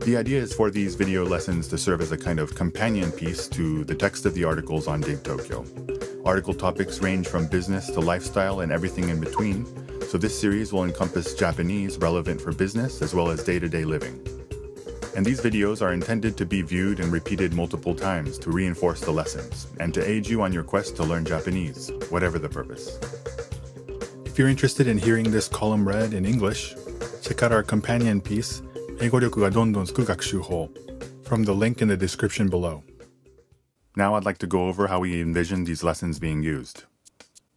The idea is for these video lessons to serve as a kind of companion piece to the text of the articles on Dig Tokyo. Article topics range from business to lifestyle and everything in between, so this series will encompass Japanese relevant for business as well as day-to-day -day living. And these videos are intended to be viewed and repeated multiple times to reinforce the lessons, and to aid you on your quest to learn Japanese, whatever the purpose. If you're interested in hearing this column read in English, check out our companion piece, 英語力がどんどんつく学習法 from the link in the description below. Now I'd like to go over how we envision these lessons being used.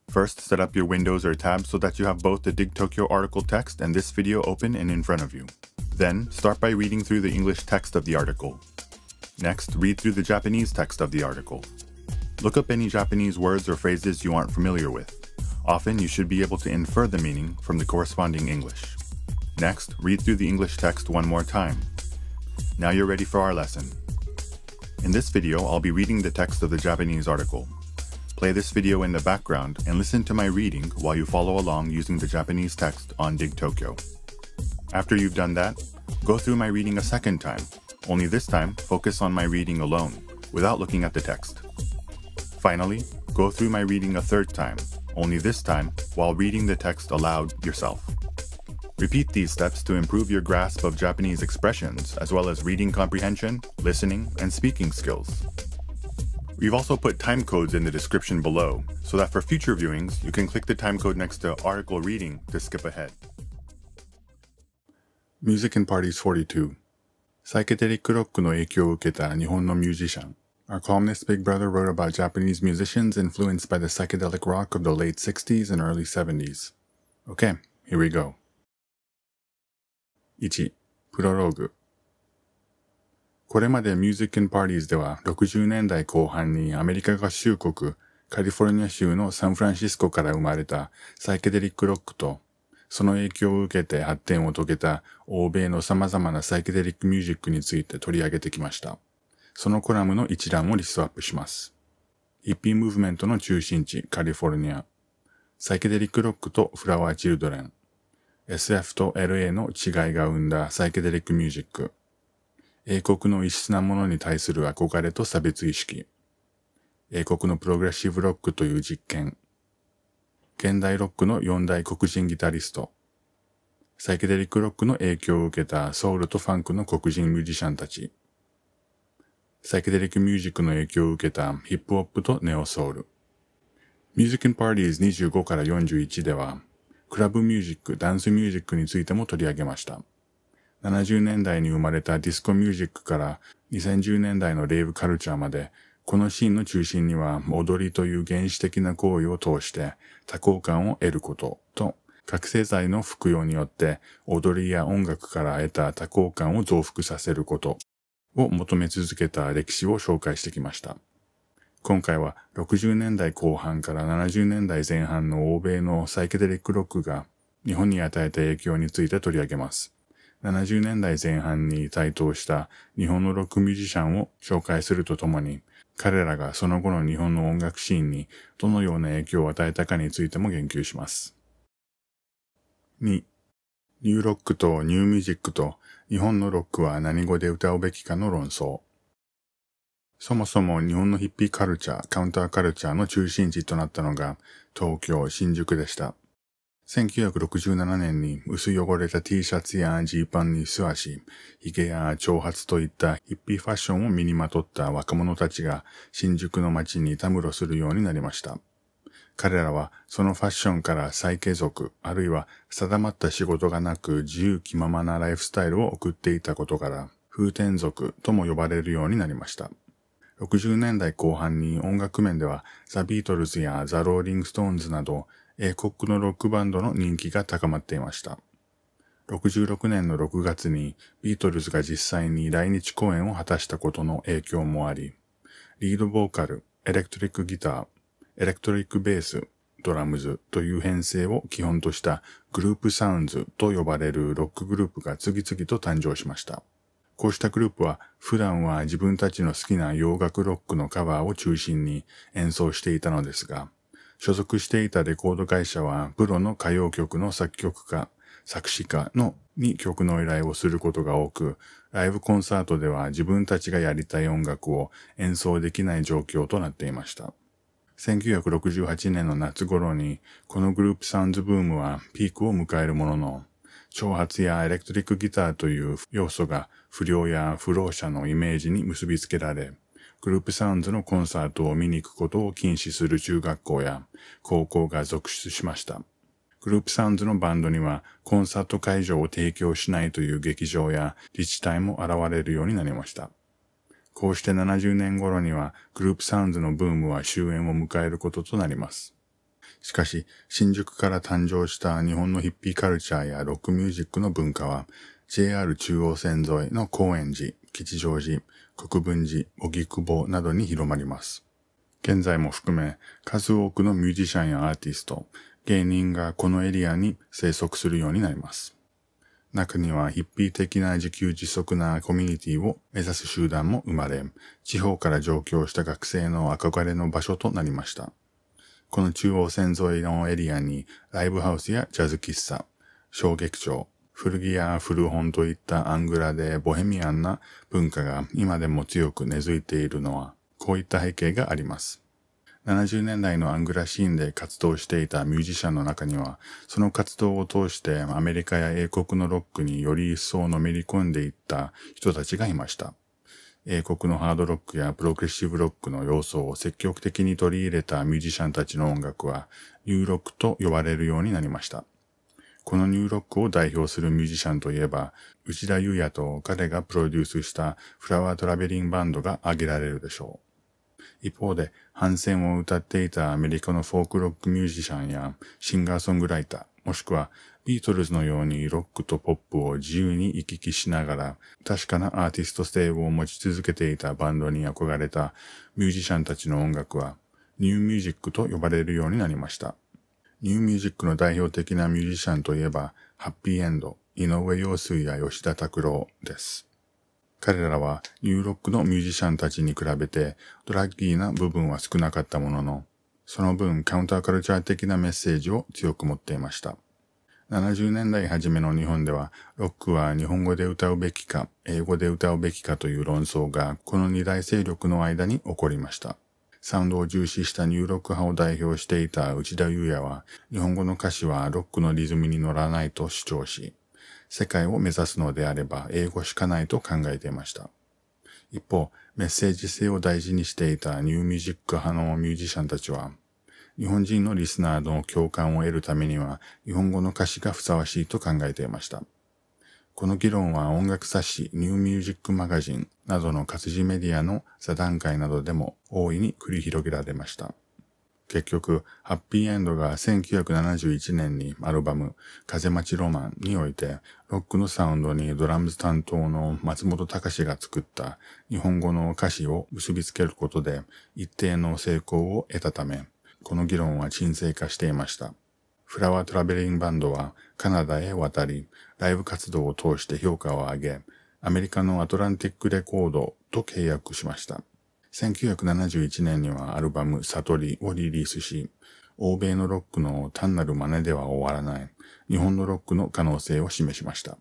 First, set up your windows or tabs so that you have both the Dig Tokyo article text and this video open and in front of you. Then, start by reading through the English text of the article. Next, read through the Japanese text of the article. Look up any Japanese words or phrases you aren't familiar with. Often, you should be able to infer the meaning from the corresponding English. Next, read through the English text one more time. Now you're ready for our lesson. In this video, I'll be reading the text of the Japanese article. Play this video in the background and listen to my reading while you follow along using the Japanese text on Dig Tokyo. After you've done that, go through my reading a second time, only this time focus on my reading alone, without looking at the text. Finally, go through my reading a third time, only this time while reading the text aloud yourself. Repeat these steps to improve your grasp of Japanese expressions, as well as reading comprehension, listening, and speaking skills. We've also put time codes in the description below, so that for future viewings, you can click the time code next to article reading to skip ahead. Music and Parties Forty Two, Our columnist Big Brother wrote about Japanese musicians influenced by the psychedelic rock of the late 60s and early 70s. Okay, here we go. 1、プロローグ。これまで Music and Parties では60年代後半にアメリカ合衆国カリフォルニア州のサンフランシスコから生まれたサイケデリックロックとその影響を受けて発展を遂げた欧米の様々なサイケデリックミュージックについて取り上げてきました。そのコラムの一覧をリストアップします。ヒッピームーブメントの中心地、カリフォルニア。サイケデリックロックとフラワーチルドレン。SF と LA の違いが生んだサイケデリックミュージック。英国の異質なものに対する憧れと差別意識。英国のプログレッシブロックという実験。現代ロックの四大黒人ギタリスト。サイケデリックロックの影響を受けたソウルとファンクの黒人ミュージシャンたち。サイケデリックミュージックの影響を受けたヒップホップとネオソウル。ミュージックパーティーズ25から41では、クラブミュージック、ダンスミュージックについても取り上げました。70年代に生まれたディスコミュージックから2010年代のレイブカルチャーまで、このシーンの中心には踊りという原始的な行為を通して多幸感を得ることと、覚醒剤の服用によって踊りや音楽から得た多幸感を増幅させることを求め続けた歴史を紹介してきました。今回は60年代後半から70年代前半の欧米のサイケデリックロックが日本に与えた影響について取り上げます。70年代前半に台頭した日本のロックミュージシャンを紹介するとともに、彼らがその後の日本の音楽シーンにどのような影響を与えたかについても言及します。2. ニューロックとニューミュージックと日本のロックは何語で歌うべきかの論争。そもそも日本のヒッピーカルチャー、カウンターカルチャーの中心地となったのが東京、新宿でした。1967年に薄汚れた T シャツやジーパンに素足、ゲや長髪といったヒッピーファッションを身にまとった若者たちが新宿の街にたむろするようになりました。彼らはそのファッションから再継続、あるいは定まった仕事がなく自由気ままなライフスタイルを送っていたことから、風天族とも呼ばれるようになりました。60年代後半に音楽面ではザ・ビートルズやザ・ローリング・ストーンズなど英国のロックバンドの人気が高まっていました。66年の6月にビートルズが実際に来日公演を果たしたことの影響もあり、リードボーカル、エレクトリックギター、エレクトリックベース、ドラムズという編成を基本としたグループサウンズと呼ばれるロックグループが次々と誕生しました。こうしたグループは普段は自分たちの好きな洋楽ロックのカバーを中心に演奏していたのですが、所属していたレコード会社はプロの歌謡曲の作曲家、作詞家のに曲の依頼をすることが多く、ライブコンサートでは自分たちがやりたい音楽を演奏できない状況となっていました。1968年の夏頃に、このグループサウンズブームはピークを迎えるものの、挑発やエレクトリックギターという要素が不良や不老者のイメージに結びつけられ、グループサウンズのコンサートを見に行くことを禁止する中学校や高校が続出しました。グループサウンズのバンドにはコンサート会場を提供しないという劇場や自治体も現れるようになりました。こうして70年頃にはグループサウンズのブームは終焉を迎えることとなります。しかし、新宿から誕生した日本のヒッピーカルチャーやロックミュージックの文化は、JR 中央線沿いの高円寺、吉祥寺、国分寺、荻窪などに広まります。現在も含め、数多くのミュージシャンやアーティスト、芸人がこのエリアに生息するようになります。中にはヒッピー的な自給自足なコミュニティを目指す集団も生まれ、地方から上京した学生の憧れの場所となりました。この中央線沿いのエリアにライブハウスやジャズ喫茶、小劇場、古着や古本といったアングラでボヘミアンな文化が今でも強く根付いているのは、こういった背景があります。70年代のアングラシーンで活動していたミュージシャンの中には、その活動を通してアメリカや英国のロックにより一層のめり込んでいった人たちがいました。英国のハードロックやプログレッシブロックの要素を積極的に取り入れたミュージシャンたちの音楽はニューロックと呼ばれるようになりました。このニューロックを代表するミュージシャンといえば、内田祐也と彼がプロデュースしたフラワートラベリングバンドが挙げられるでしょう。一方で、反戦を歌っていたアメリカのフォークロックミュージシャンやシンガーソングライター、もしくはビートルズのようにロックとポップを自由に行き来しながら、確かなアーティスト性を持ち続けていたバンドに憧れたミュージシャンたちの音楽は、ニューミュージックと呼ばれるようになりました。ニューミュージックの代表的なミュージシャンといえば、ハッピーエンド、井上陽水や吉田拓郎です。彼らはニューロックのミュージシャンたちに比べてドラッギーな部分は少なかったものの、その分カウンターカルチャー的なメッセージを強く持っていました。70年代初めの日本では、ロックは日本語で歌うべきか、英語で歌うべきかという論争が、この二大勢力の間に起こりました。サウンドを重視したニューロック派を代表していた内田裕也は、日本語の歌詞はロックのリズムに乗らないと主張し、世界を目指すのであれば英語しかないと考えていました。一方、メッセージ性を大事にしていたニューミュージック派のミュージシャンたちは、日本人のリスナーの共感を得るためには、日本語の歌詞がふさわしいと考えていました。この議論は音楽冊子ニューミュージックマガジンなどの活字メディアの座談会などでも大いに繰り広げられました。結局、ハッピーエンドが1971年にアルバム、風待ちロマンにおいて、ロックのサウンドにドラムズ担当の松本隆が作った日本語の歌詞を結びつけることで一定の成功を得たため、この議論は沈静化していました。フラワートラベリングバンドはカナダへ渡り、ライブ活動を通して評価を上げ、アメリカのアトランティックレコードと契約しました。1971年にはアルバム悟りをリリースし、欧米のロックの単なる真似では終わらない、日本のロックの可能性を示しました。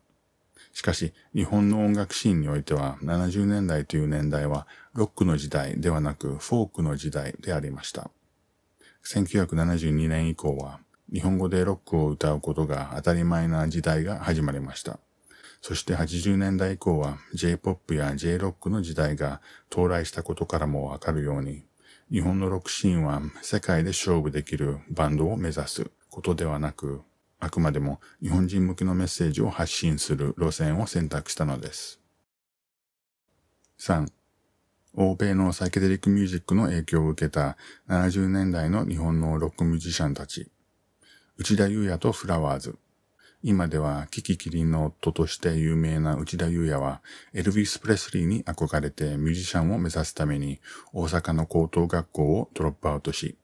しかし、日本の音楽シーンにおいては、70年代という年代は、ロックの時代ではなく、フォークの時代でありました。1972年以降は日本語でロックを歌うことが当たり前な時代が始まりました。そして80年代以降は J-POP や J-ROCK の時代が到来したことからもわかるように、日本のロックシーンは世界で勝負できるバンドを目指すことではなく、あくまでも日本人向けのメッセージを発信する路線を選択したのです。3. 欧米のサイケデリックミュージックの影響を受けた70年代の日本のロックミュージシャンたち、内田祐也とフラワーズ。今ではキキキリンの夫として有名な内田祐也は、エルヴィス・プレスリーに憧れてミュージシャンを目指すために大阪の高等学校をドロップアウトし、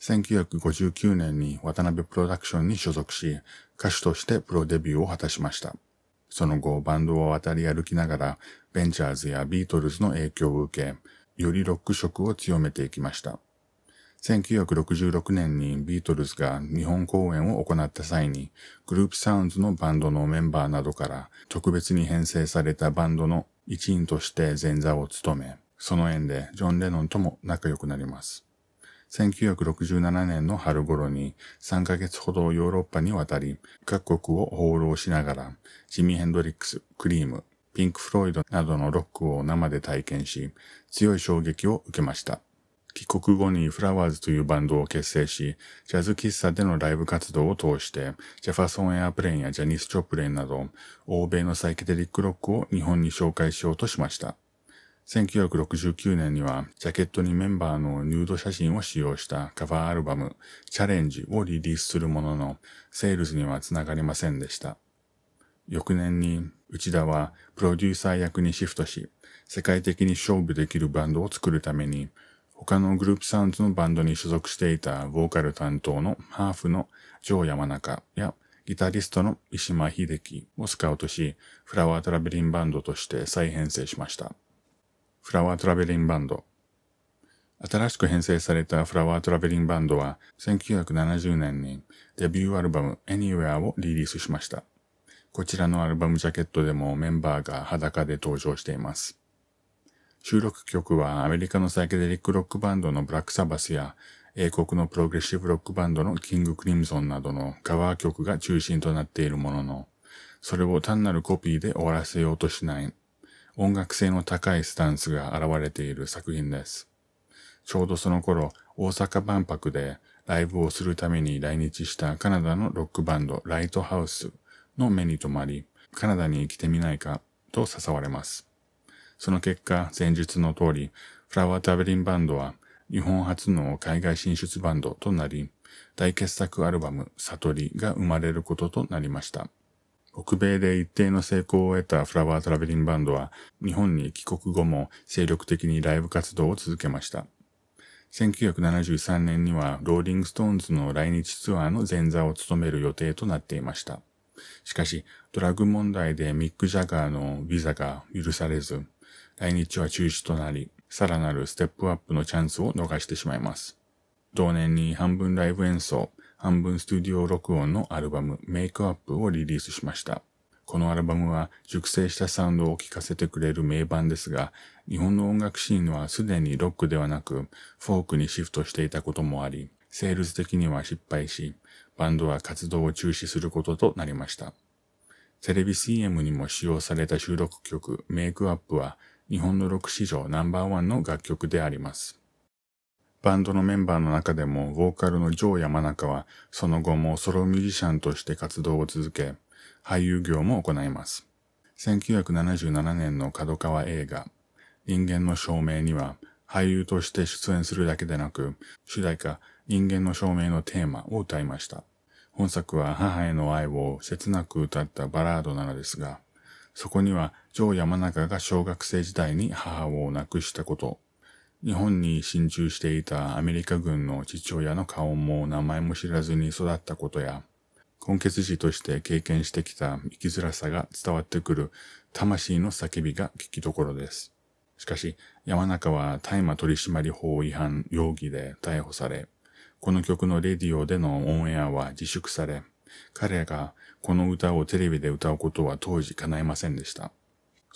1959年に渡辺プロダクションに所属し、歌手としてプロデビューを果たしました。その後、バンドを渡り歩きながら、ベンチャーズやビートルズの影響を受け、よりロック色を強めていきました。1966年にビートルズが日本公演を行った際に、グループサウンズのバンドのメンバーなどから特別に編成されたバンドの一員として前座を務め、その縁でジョン・レノンとも仲良くなります。1967年の春頃に3ヶ月ほどヨーロッパに渡り、各国を放浪しながら、ジミ・ヘンドリックス、クリーム、ピンク・フロイドなどのロックを生で体験し、強い衝撃を受けました。帰国後にフラワーズというバンドを結成し、ジャズ喫茶でのライブ活動を通して、ジェファソン・エアプレインやジャニス・チョプレンなど、欧米のサイケデリックロックを日本に紹介しようとしました。1969年にはジャケットにメンバーのュード写真を使用したカバーアルバムチャレンジをリリースするもののセールスには繋がりませんでした。翌年に内田はプロデューサー役にシフトし世界的に勝負できるバンドを作るために他のグループサウンズのバンドに所属していたボーカル担当のハーフのジョー山中やギタリストの石間秀樹をスカウトしフラワートラベリンバンドとして再編成しました。フラワートラベリンバンド。新しく編成されたフラワートラベリンバンドは1970年にデビューアルバム Anywhere をリリースしました。こちらのアルバムジャケットでもメンバーが裸で登場しています。収録曲はアメリカのサイケデリックロックバンドのブラックサバスや英国のプログレッシブロックバンドのキングクリムゾンなどのカバー曲が中心となっているものの、それを単なるコピーで終わらせようとしない音楽性の高いスタンスが現れている作品です。ちょうどその頃、大阪万博でライブをするために来日したカナダのロックバンドライトハウスの目に留まり、カナダに来てみないかと誘われます。その結果、前述の通り、フラワータベリンバンドは日本初の海外進出バンドとなり、大傑作アルバム、悟りが生まれることとなりました。北米で一定の成功を得たフラワートラベリングバンドは、日本に帰国後も精力的にライブ活動を続けました。1973年にはローリングストーンズの来日ツアーの前座を務める予定となっていました。しかし、ドラッグ問題でミック・ジャガーのビザが許されず、来日は中止となり、さらなるステップアップのチャンスを逃してしまいます。同年に半分ライブ演奏、半分スタジオ録音のアルバムメイクアップをリリースしました。このアルバムは熟成したサウンドを聴かせてくれる名盤ですが、日本の音楽シーンはすでにロックではなく、フォークにシフトしていたこともあり、セールス的には失敗し、バンドは活動を中止することとなりました。テレビ CM にも使用された収録曲メイクアップは、日本のロック史上ナンバーワンの楽曲であります。バンドのメンバーの中でも、ボーカルのジョー山中は、その後もソロミュージシャンとして活動を続け、俳優業も行います。1977年の角川映画、人間の証明には、俳優として出演するだけでなく、主題歌、人間の証明のテーマを歌いました。本作は母への愛を切なく歌ったバラードなのですが、そこには、ジョー山中が小学生時代に母を亡くしたこと、日本に進駐していたアメリカ軍の父親の顔も名前も知らずに育ったことや、根血児として経験してきた生きづらさが伝わってくる魂の叫びが聞きどころです。しかし、山中は大麻取締法違反容疑で逮捕され、この曲のレディオでのオンエアは自粛され、彼がこの歌をテレビで歌うことは当時叶いませんでした。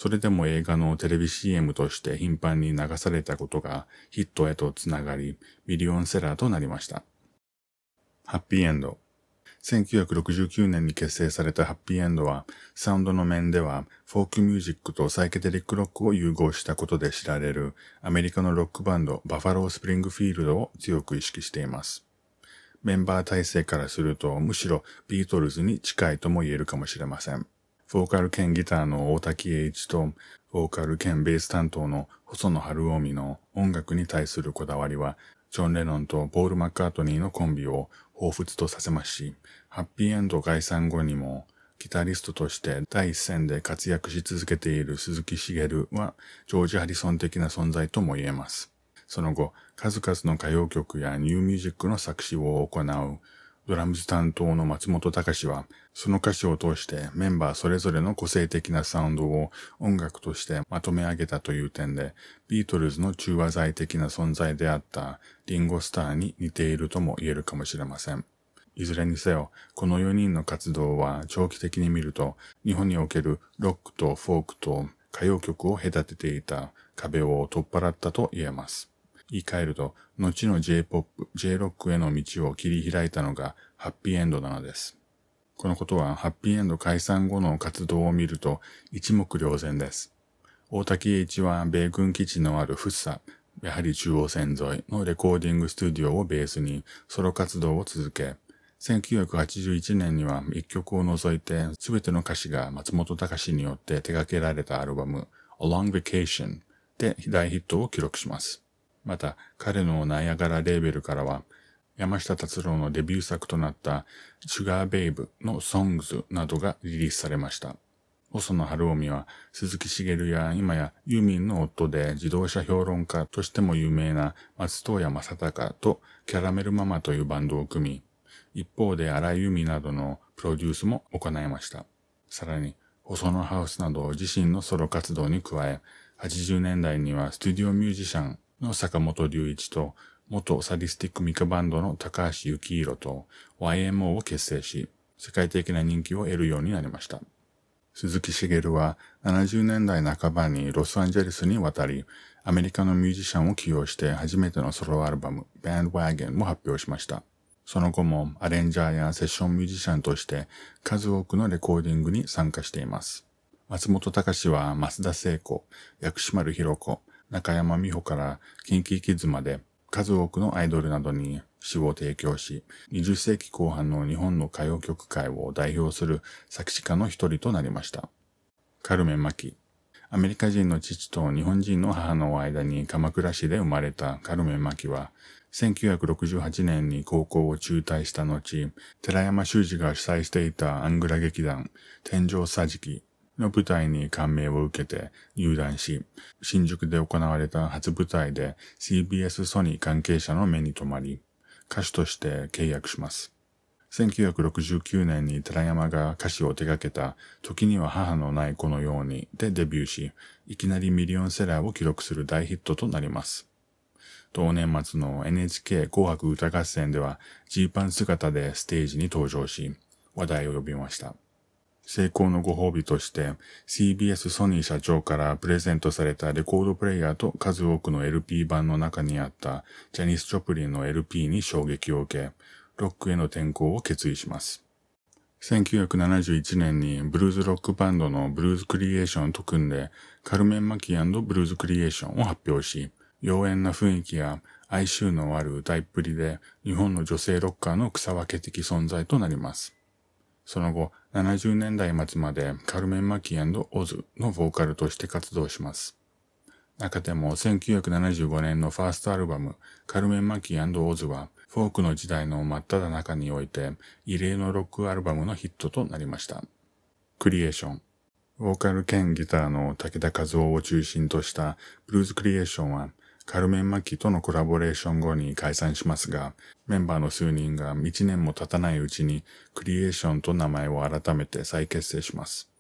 それでも映画のテレビ CM として頻繁に流されたことがヒットへとつながり、ミリオンセラーとなりました。ハッピーエンド。1969年に結成されたハッピーエンドは、サウンドの面では、フォークミュージックとサイケデリックロックを融合したことで知られる、アメリカのロックバンド、バファロー・スプリングフィールドを強く意識しています。メンバー体制からすると、むしろビートルズに近いとも言えるかもしれません。ボーカル兼ギターの大滝栄一と、ボーカル兼ベース担当の細野晴臣の音楽に対するこだわりは、ジョン・レノンとポール・マッカートニーのコンビを彷彿とさせますし、ハッピーエンド解散後にも、ギタリストとして第一線で活躍し続けている鈴木茂は、ジョージ・ハリソン的な存在とも言えます。その後、数々の歌謡曲やニューミュージックの作詞を行うドラムズ担当の松本隆は、その歌詞を通してメンバーそれぞれの個性的なサウンドを音楽としてまとめ上げたという点で、ビートルズの中和剤的な存在であったリンゴスターに似ているとも言えるかもしれません。いずれにせよ、この4人の活動は長期的に見ると、日本におけるロックとフォークと歌謡曲を隔てていた壁を取っ払ったと言えます。言い換えると、後の J-POP、J-ROCK への道を切り開いたのがハッピーエンドなのです。このことはハッピーエンド解散後の活動を見ると一目瞭然です。大滝栄一は米軍基地のあるフッサ、やはり中央線沿いのレコーディングスディオをベースにソロ活動を続け、1981年には一曲を除いて全ての歌詞が松本隆によって手掛けられたアルバム Along Vacation で大ヒットを記録します。また、彼のナイアガラレーベルからは、山下達郎のデビュー作となったシュガーベイブの Songs などがリリースされました。細野晴臣は鈴木茂や今やユーミンの夫で自動車評論家としても有名な松任谷正隆とキャラメルママというバンドを組み、一方で荒井由美などのプロデュースも行いました。さらに、細野ハウスなど自身のソロ活動に加え、80年代にはスタジオミュージシャンの坂本隆一と、元サディスティックミカバンドの高橋幸宏と YMO を結成し、世界的な人気を得るようになりました。鈴木茂は70年代半ばにロスアンジェルスに渡り、アメリカのミュージシャンを起用して初めてのソロアルバム、n ンドワーゲンも発表しました。その後もアレンジャーやセッションミュージシャンとして数多くのレコーディングに参加しています。松本隆は増田聖子、薬師丸ひろ子、中山美穂から近畿キーキズまで数多くのアイドルなどに詩を提供し、20世紀後半の日本の歌謡曲界を代表する作詞家の一人となりました。カルメン・マキ。アメリカ人の父と日本人の母の間に鎌倉市で生まれたカルメン・マキは、1968年に高校を中退した後、寺山修司が主催していたアングラ劇団、天井桟敷の舞台に感銘を受けて入団し、新宿で行われた初舞台で CBS ソニー関係者の目に留まり、歌手として契約します。1969年に寺山が歌詞を手掛けた時には母のない子のようにでデビューし、いきなりミリオンセラーを記録する大ヒットとなります。同年末の NHK 紅白歌合戦ではジーパン姿でステージに登場し、話題を呼びました。成功のご褒美として CBS ソニー社長からプレゼントされたレコードプレイヤーと数多くの LP 版の中にあったジャニス・チョプリンの LP に衝撃を受け、ロックへの転向を決意します。1971年にブルーズロックバンドのブルーズクリエーションと組んでカルメン・マキブルーズクリエーションを発表し、妖艶な雰囲気や哀愁のある歌いっぷりで日本の女性ロッカーの草分け的存在となります。その後、70年代末までカルメン・マキーオズのボーカルとして活動します。中でも1975年のファーストアルバム、カルメン・マキーオズは、フォークの時代の真っ只中において、異例のロックアルバムのヒットとなりました。クリエーション。ボーカル兼ギターの武田和夫を中心としたブルーズクリエーションは、カルメン・マキとのコラボレーション後に解散しますが、メンバーの数人が1年も経たないうちにクリエーションと名前を改めて再結成します。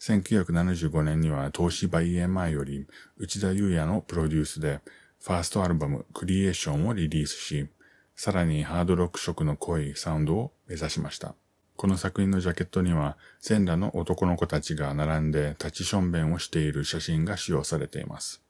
1975年には東芝 EMI より内田祐也のプロデュースでファーストアルバムクリエーションをリリースし、さらにハードロック色の濃いサウンドを目指しました。この作品のジャケットには全裸の男の子たちが並んで立ちションベンをしている写真が使用されています。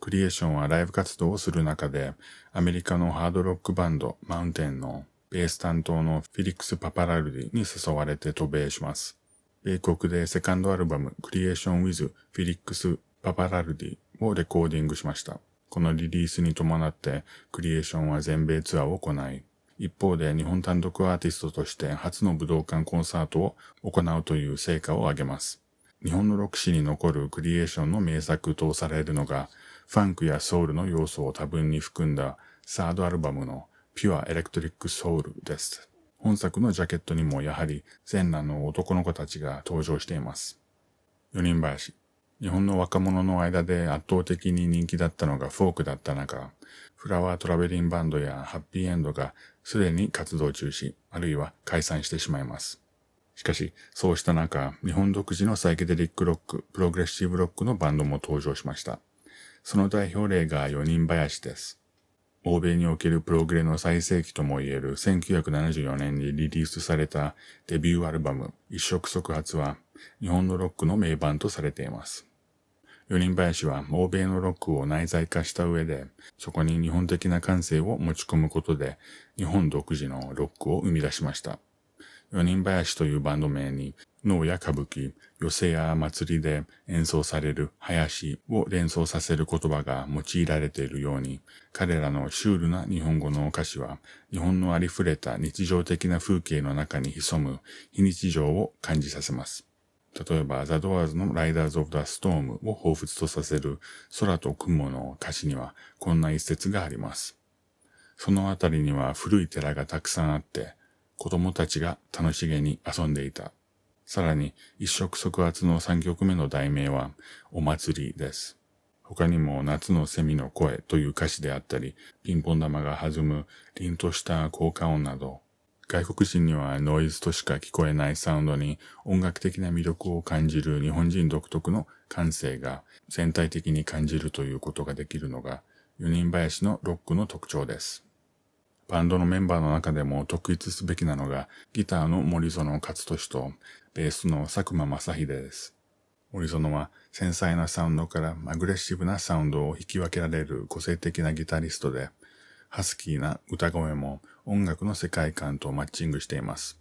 クリエーションはライブ活動をする中で、アメリカのハードロックバンド、マウンテンのベース担当のフィリックス・パパラルディに誘われて渡米します。米国でセカンドアルバム、クリエーション・ウィズ・フィリックス・パパラルディをレコーディングしました。このリリースに伴って、クリエーションは全米ツアーを行い、一方で日本単独アーティストとして初の武道館コンサートを行うという成果を上げます。日本のロック史に残るクリエーションの名作とされるのが、ファンクやソウルの要素を多分に含んだサードアルバムのピュアエレクトリックソウルです。本作のジャケットにもやはり全裸の男の子たちが登場しています。4人林。日本の若者の間で圧倒的に人気だったのがフォークだった中、フラワートラベリンバンドやハッピーエンドがすでに活動中止、あるいは解散してしまいます。しかし、そうした中、日本独自のサイケデリックロック、プログレッシブロックのバンドも登場しました。その代表例が4人林です。欧米におけるプログレの最盛期ともいえる1974年にリリースされたデビューアルバム一触即発は日本のロックの名盤とされています。四人林は欧米のロックを内在化した上でそこに日本的な感性を持ち込むことで日本独自のロックを生み出しました。四人林というバンド名に能や歌舞伎、寄せや祭りで演奏される林を連想させる言葉が用いられているように、彼らのシュールな日本語のお菓子は、日本のありふれた日常的な風景の中に潜む非日常を感じさせます。例えば、ザ・ドアーズのライダーズ・オブ・ザ・ストームを彷彿とさせる空と雲の歌詞にはこんな一節があります。そのあたりには古い寺がたくさんあって、子供たちが楽しげに遊んでいた。さらに、一触即発の3曲目の題名は、お祭りです。他にも夏の蝉の声という歌詞であったり、ピンポン玉が弾む凛とした効果音など、外国人にはノイズとしか聞こえないサウンドに音楽的な魅力を感じる日本人独特の感性が全体的に感じるということができるのが、4人林のロックの特徴です。バンドのメンバーの中でも特筆すべきなのが、ギターの森園勝利と、ベースの佐久間正秀です。森園は繊細なサウンドからアグレッシブなサウンドを引き分けられる個性的なギタリストで、ハスキーな歌声も音楽の世界観とマッチングしています。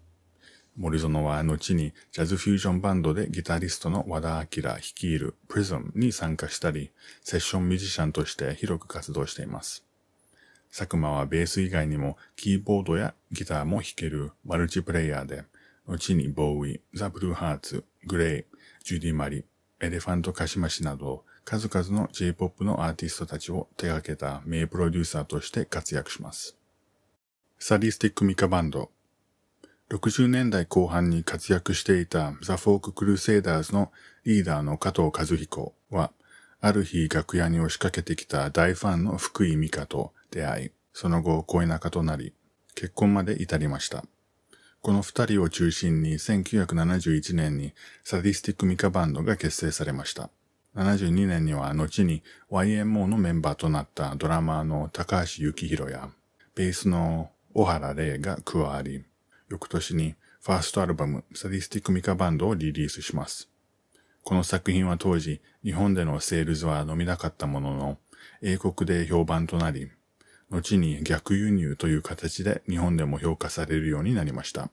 森園は後にジャズフュージョンバンドでギタリストの和田明率いる PRISM に参加したり、セッションミュージシャンとして広く活動しています。佐久間はベース以外にもキーボードやギターも弾けるマルチプレイヤーで、後にボーイ、ザ・ブルーハーツ、グレイ、ジュディ・マリ、エレファント・カシマシなど、数々の J-POP のアーティストたちを手掛けた名プロデューサーとして活躍します。サディスティック・ミカバンド。60年代後半に活躍していたザ・フォーク・クルセイダーズのリーダーの加藤和彦は、ある日楽屋に押しかけてきた大ファンの福井美香と出会い、その後恋仲となり、結婚まで至りました。この二人を中心に1971年にサディスティックミカバンドが結成されました。72年には後に YMO のメンバーとなったドラマーの高橋幸宏やベースの小原玲が加わり、翌年にファーストアルバムサディスティックミカバンドをリリースします。この作品は当時日本でのセールズは伸びなかったものの英国で評判となり、後に逆輸入という形で日本でも評価されるようになりました。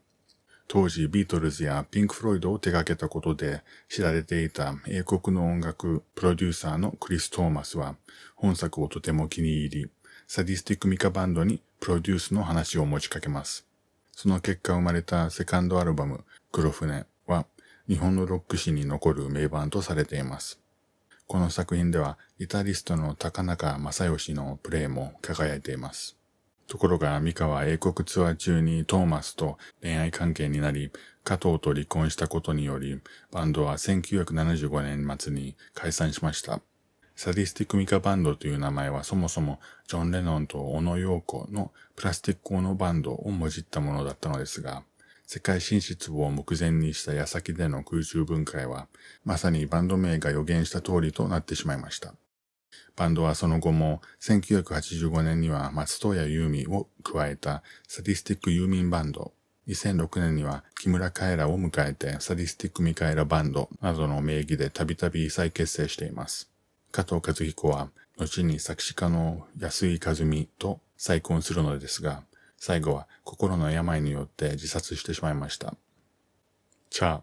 当時ビートルズやピンク・フロイドを手掛けたことで知られていた英国の音楽プロデューサーのクリス・トーマスは本作をとても気に入り、サディスティック・ミカバンドにプロデュースの話を持ちかけます。その結果生まれたセカンドアルバム、黒船は日本のロック史に残る名盤とされています。この作品ではギタリストの高中正義のプレイも輝いています。ところがミカは英国ツアー中にトーマスと恋愛関係になり、加藤と離婚したことにより、バンドは1975年末に解散しました。サディスティックミカバンドという名前はそもそもジョン・レノンと小野洋子のプラスティックオノバンドをもじったものだったのですが、世界進出を目前にした矢先での空中分解は、まさにバンド名が予言した通りとなってしまいました。バンドはその後も1985年には松任谷由実を加えたサディスティックユーミンバンド、2006年には木村カエラを迎えてサディスティックミカエラバンドなどの名義でたびたび再結成しています。加藤和彦は後に作詞家の安井和美と再婚するのですが、最後は心の病によって自殺してしまいました。チャー、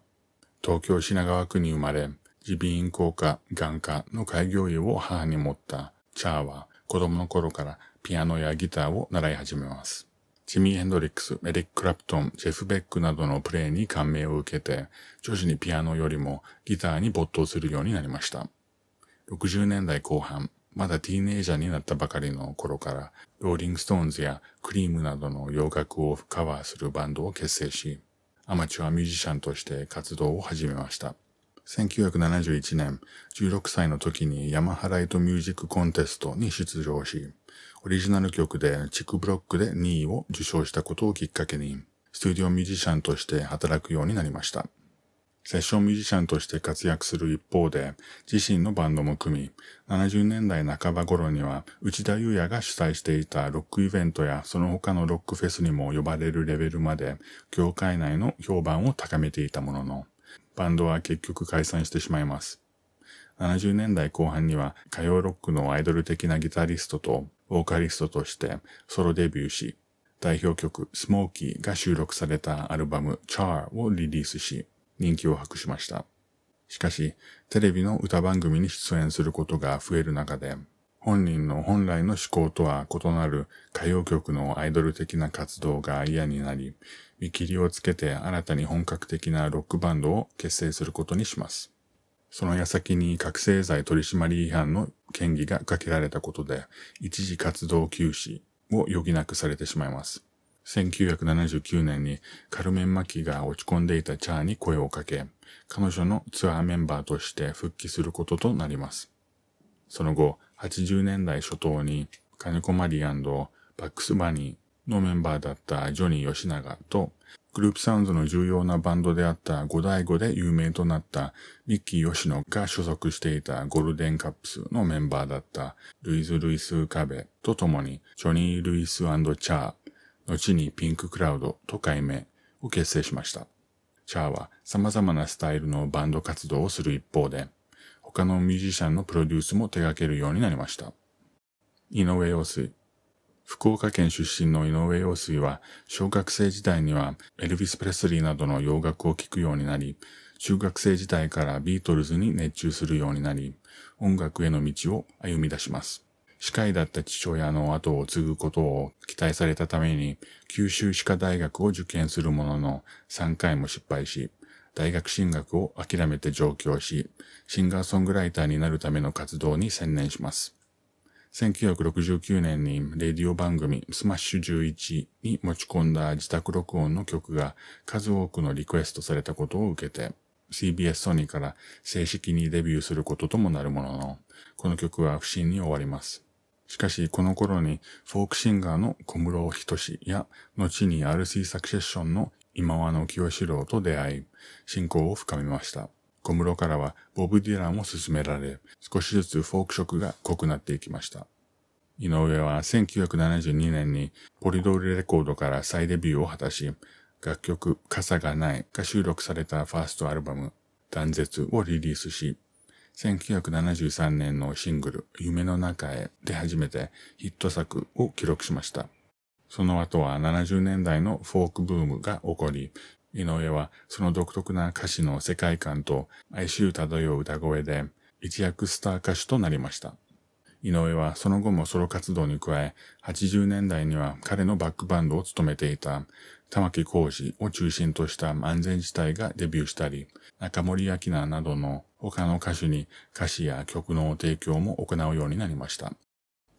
東京品川区に生まれ、耳鼻咽喉科、眼科の開業医を母に持ったチャーは子供の頃からピアノやギターを習い始めます。ジミー・ヘンドリックス、エリック・クラプトン、ジェフ・ベックなどのプレイに感銘を受けて、女子にピアノよりもギターに没頭するようになりました。60年代後半、まだティーネイジャーになったばかりの頃からローリングストーンズやクリームなどの洋楽をカバーするバンドを結成し、アマチュアミュージシャンとして活動を始めました。1971年、16歳の時にヤマハライトミュージックコンテストに出場し、オリジナル曲でチクブロックで2位を受賞したことをきっかけに、スタジオミュージシャンとして働くようになりました。セッションミュージシャンとして活躍する一方で、自身のバンドも組み、70年代半ば頃には内田祐也が主催していたロックイベントやその他のロックフェスにも呼ばれるレベルまで、業界内の評判を高めていたものの、バンドは結局解散してしまいます。70年代後半には歌謡ロックのアイドル的なギタリストとボーカリストとしてソロデビューし、代表曲スモーキーが収録されたアルバム Char をリリースし、人気を博しました。しかし、テレビの歌番組に出演することが増える中で、本人の本来の思考とは異なる歌謡曲のアイドル的な活動が嫌になり、見切りをつけて新たに本格的なロックバンドを結成することにします。その矢先に覚醒剤取締り違反の嫌疑がかけられたことで、一時活動休止を余儀なくされてしまいます。1979年にカルメン・マキが落ち込んでいたチャーに声をかけ、彼女のツアーメンバーとして復帰することとなります。その後、80年代初頭に金子マリアンド、バックスバニーのメンバーだったジョニー吉永と、グループサウンドの重要なバンドであった五大五で有名となったミッキー吉野が所属していたゴールデンカップスのメンバーだったルイズ・ルイス・カベと共にジョニー・ルイスチャー後にピンククラウドと改名を結成しました。チャーは様々なスタイルのバンド活動をする一方で、他のミュージシャンのプロデュースも手掛けるようになりました。井上陽水。福岡県出身の井上陽水は、小学生時代にはエルヴィス・プレスリーなどの洋楽を聴くようになり、中学生時代からビートルズに熱中するようになり、音楽への道を歩み出します。司会だった父親の後を継ぐことを期待されたために、九州歯科大学を受験するものの、3回も失敗し、大学進学を諦めて上京し、シンガーソングライターになるための活動に専念します。1969年にレディオ番組スマッシュ11に持ち込んだ自宅録音の曲が数多くのリクエストされたことを受けて CBS ソニーから正式にデビューすることともなるものの、この曲は不審に終わります。しかしこの頃にフォークシンガーの小室仁志や、後に RC サクセッションの今和の清志郎と出会い、信仰を深めました。小室からはボブ・ディランを勧められ、少しずつフォーク色が濃くなっていきました。井上は1972年にポリドールレコードから再デビューを果たし、楽曲、傘がないが収録されたファーストアルバム、断絶をリリースし、1973年のシングル、夢の中へ出始めてヒット作を記録しました。その後は70年代のフォークブームが起こり、井上はその独特な歌詞の世界観と哀愁漂う歌声で一躍スター歌手となりました。井上はその後もソロ活動に加え、80年代には彼のバックバンドを務めていた玉木浩二を中心とした安全地帯がデビューしたり、中森明菜などの他の歌手に歌詞や曲の提供も行うようになりました。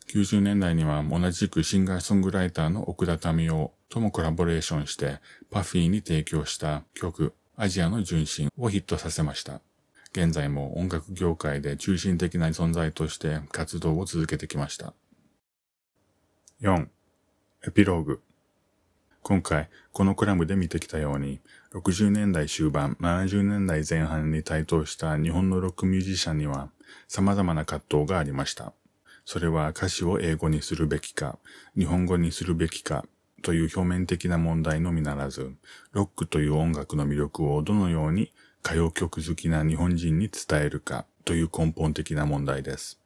90年代には同じくシンガーソングライターの奥田民夫ともコラボレーションして、パフィーに提供した曲、アジアの純真をヒットさせました。現在も音楽業界で中心的な存在として活動を続けてきました。4. エピローグ今回、このクラブで見てきたように、60年代終盤、70年代前半に台頭した日本のロックミュージシャンには、様々な葛藤がありました。それは歌詞を英語にするべきか、日本語にするべきか、という表面的な問題のみならず、ロックという音楽の魅力をどのように歌謡曲好きな日本人に伝えるかという根本的な問題です。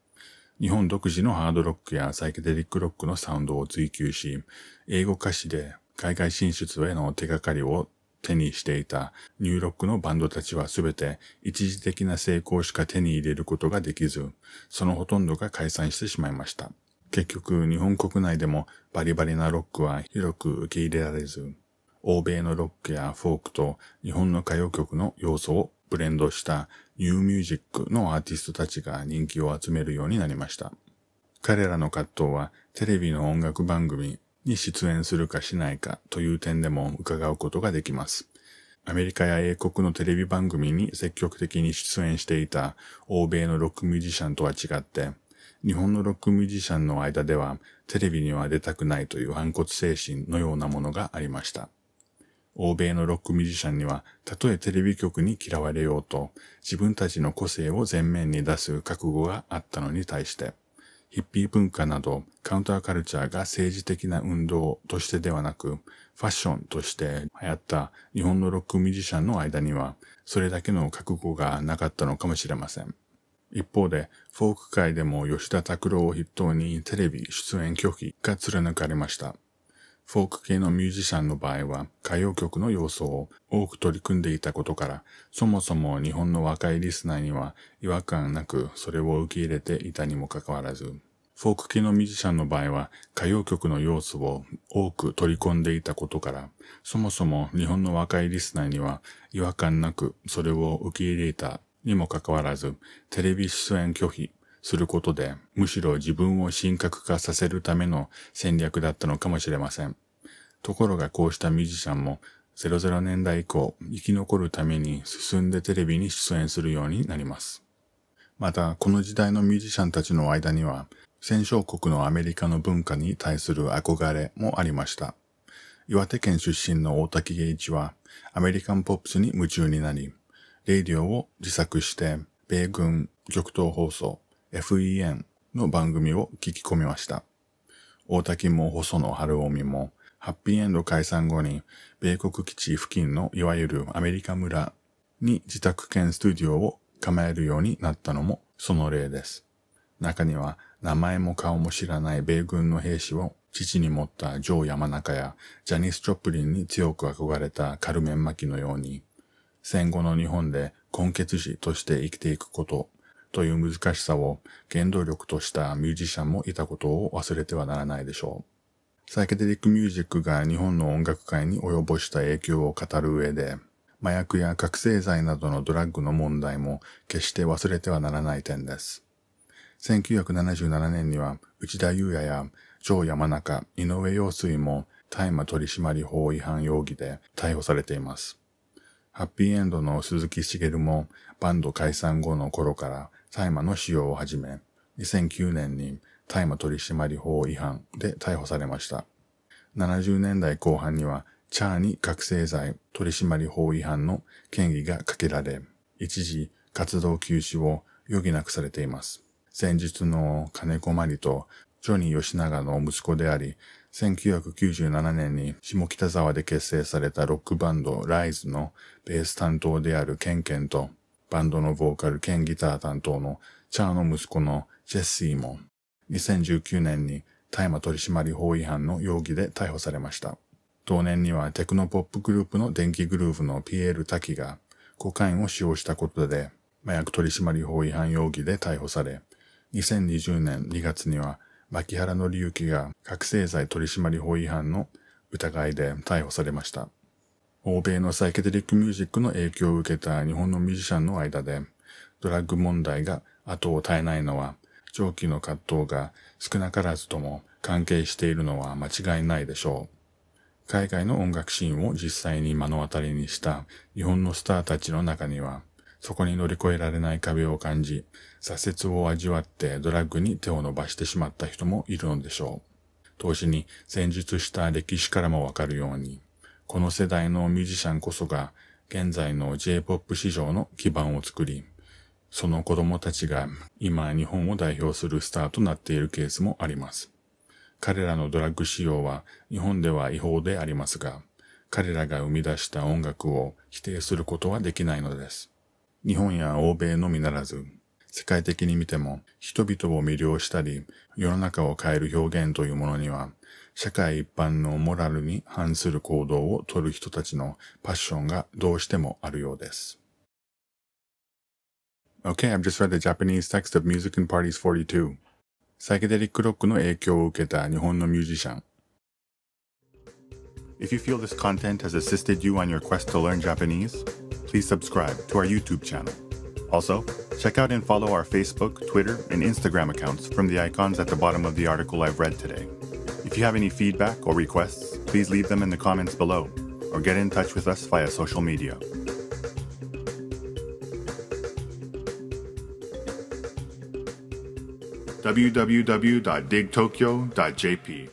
日本独自のハードロックやサイケデリックロックのサウンドを追求し、英語歌詞で海外進出への手がかりを手にしていたニューロックのバンドたちは全て一時的な成功しか手に入れることができず、そのほとんどが解散してしまいました。結局、日本国内でもバリバリなロックは広く受け入れられず、欧米のロックやフォークと日本の歌謡曲の要素をブレンドしたニューミュージックのアーティストたちが人気を集めるようになりました。彼らの葛藤はテレビの音楽番組に出演するかしないかという点でも伺うことができます。アメリカや英国のテレビ番組に積極的に出演していた欧米のロックミュージシャンとは違って、日本のロックミュージシャンの間ではテレビには出たくないという反骨精神のようなものがありました。欧米のロックミュージシャンには、たとえテレビ局に嫌われようと、自分たちの個性を前面に出す覚悟があったのに対して、ヒッピー文化などカウンターカルチャーが政治的な運動としてではなく、ファッションとして流行った日本のロックミュージシャンの間には、それだけの覚悟がなかったのかもしれません。一方で、フォーク界でも吉田拓郎を筆頭にテレビ出演拒否が貫かれました。フォーク系のミュージシャンの場合は、歌謡曲の要素を多く取り組んでいたことから、そもそも日本の若いリスナーには違和感なくそれを受け入れていたにもかかわらず、フォーク系のミュージシャンの場合は歌謡曲の要素を多く取り込んでいたことから、そもそも日本の若いリスナーには違和感なくそれを受け入れたにもかかわらず、テレビ出演拒否することで、むしろ自分を神格化させるための戦略だったのかもしれません。ところがこうしたミュージシャンも00年代以降、生き残るために進んでテレビに出演するようになります。また、この時代のミュージシャンたちの間には、戦勝国のアメリカの文化に対する憧れもありました。岩手県出身の大滝芸一はアメリカンポップスに夢中になり、レイディオを自作して、米軍極東放送 FEN の番組を聞き込みました。大滝も細野晴臣も、ハッピーエンド解散後に、米国基地付近のいわゆるアメリカ村に自宅兼スタジオを構えるようになったのもその例です。中には名前も顔も知らない米軍の兵士を父に持ったジョー山中やジャニス・チョプリンに強く憧れたカルメン・マキのように、戦後の日本で根血児として生きていくことという難しさを原動力としたミュージシャンもいたことを忘れてはならないでしょう。サイケデリックミュージックが日本の音楽界に及ぼした影響を語る上で、麻薬や覚醒剤などのドラッグの問題も決して忘れてはならない点です。1977年には内田祐也や城山中、井上陽水も大麻取締法違反容疑で逮捕されています。ハッピーエンドの鈴木茂もバンド解散後の頃から大麻の使用を始め、2009年に大麻取締法違反で逮捕されました。70年代後半にはチャーに覚醒剤取締法違反の嫌疑がかけられ、一時活動休止を余儀なくされています。先日の金子マリとジョニー吉永の息子であり、1997年に下北沢で結成されたロックバンドライズのベース担当であるケンケンと、バンドのボーカル兼ギター担当のチャーの息子のジェシーも、2019年に大麻取締法違反の容疑で逮捕されました。同年にはテクノポップグループの電気グループの PL 滝がコカインを使用したことで麻薬取締法違反容疑で逮捕され、2020年2月には、牧原の隆が覚醒剤取締法違反の疑いで逮捕されました。欧米のサイケデリックミュージックの影響を受けた日本のミュージシャンの間で、ドラッグ問題が後を絶えないのは、長期の葛藤が少なからずとも関係しているのは間違いないでしょう。海外の音楽シーンを実際に目の当たりにした日本のスターたちの中には、そこに乗り越えられない壁を感じ、挫折を味わってドラッグに手を伸ばしてしまった人もいるのでしょう。投資に戦術した歴史からもわかるように、この世代のミュージシャンこそが現在の J-POP 市場の基盤を作り、その子供たちが今日本を代表するスターとなっているケースもあります。彼らのドラッグ使用は日本では違法でありますが、彼らが生み出した音楽を否定することはできないのです。日本や欧米のみならず、世界的に見ても人々を魅了したり世の中を変える表現というものには社会一般のモラルに反する行動をとる人たちのパッションがどうしてもあるようです。Okay, I've just read the Japanese text of Music and Parties 42. サイケデリックロックの影響を受けた日本のミュージシャン。If you feel this content has assisted you on your quest to learn Japanese, please subscribe to our YouTube channel. Also, check out and follow our Facebook, Twitter, and Instagram accounts from the icons at the bottom of the article I've read today. If you have any feedback or requests, please leave them in the comments below or get in touch with us via social media. www.digtokyo.jp